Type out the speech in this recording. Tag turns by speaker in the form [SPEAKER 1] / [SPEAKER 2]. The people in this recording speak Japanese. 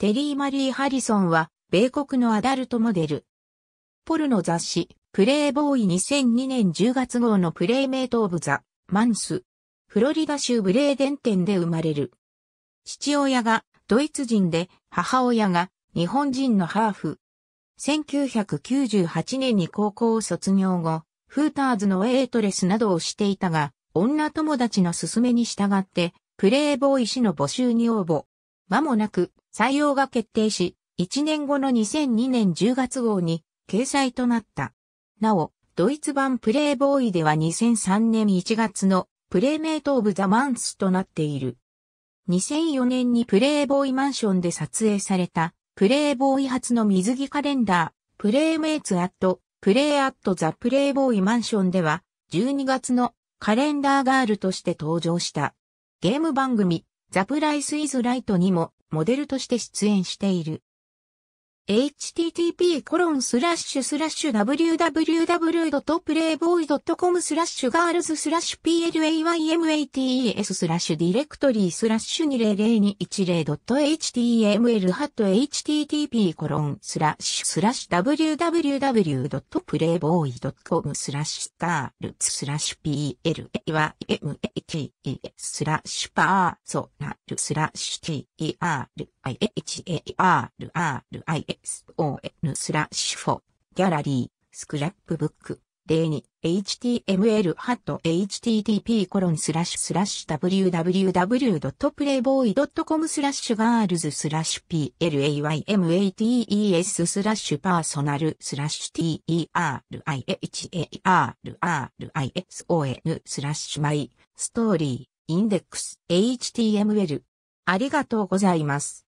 [SPEAKER 1] テリー・マリー・ハリソンは、米国のアダルトモデル。ポルの雑誌、プレイボーイ2002年10月号のプレイメイト・オブ・ザ・マンス。フロリダ州ブレーデン店で生まれる。父親がドイツ人で、母親が日本人のハーフ。1998年に高校を卒業後、フーターズのエイトレスなどをしていたが、女友達の勧めに従って、プレイボーイ氏の募集に応募。間もなく採用が決定し、1年後の2002年10月号に掲載となった。なお、ドイツ版プレイボーイでは2003年1月のプレイメイトオブザマンスとなっている。2004年にプレイボーイマンションで撮影されたプレイボーイ初の水着カレンダー、プレイメイツアット、プレイアットザプレイボーイマンションでは12月のカレンダーガールとして登場した。ゲーム番組、ザ・プライス・イズ・ライトにもモデルとして出演している。http コロンスラッシュスラッシュ www.playboy.com スラッシュガールズスラッシュ playmates スラッシュディレクトリースラッシュ 200210.html ハット http コロンスラッシュスラッシュ www.playboy.com スラッシュガールズスラッシュ playmates スラッシュパーソナルスラッシュ trihar s o n スラッシュ4ギャラリースクラップブック例に html ハット http コロンスラッシュスラッシュ www.playboy.com スラッシュガールズスラッシュ playmates スラッシュパーソナルスラッシュ teriharisoN スラッシュマイストーリーインデックス html ありがとうございます。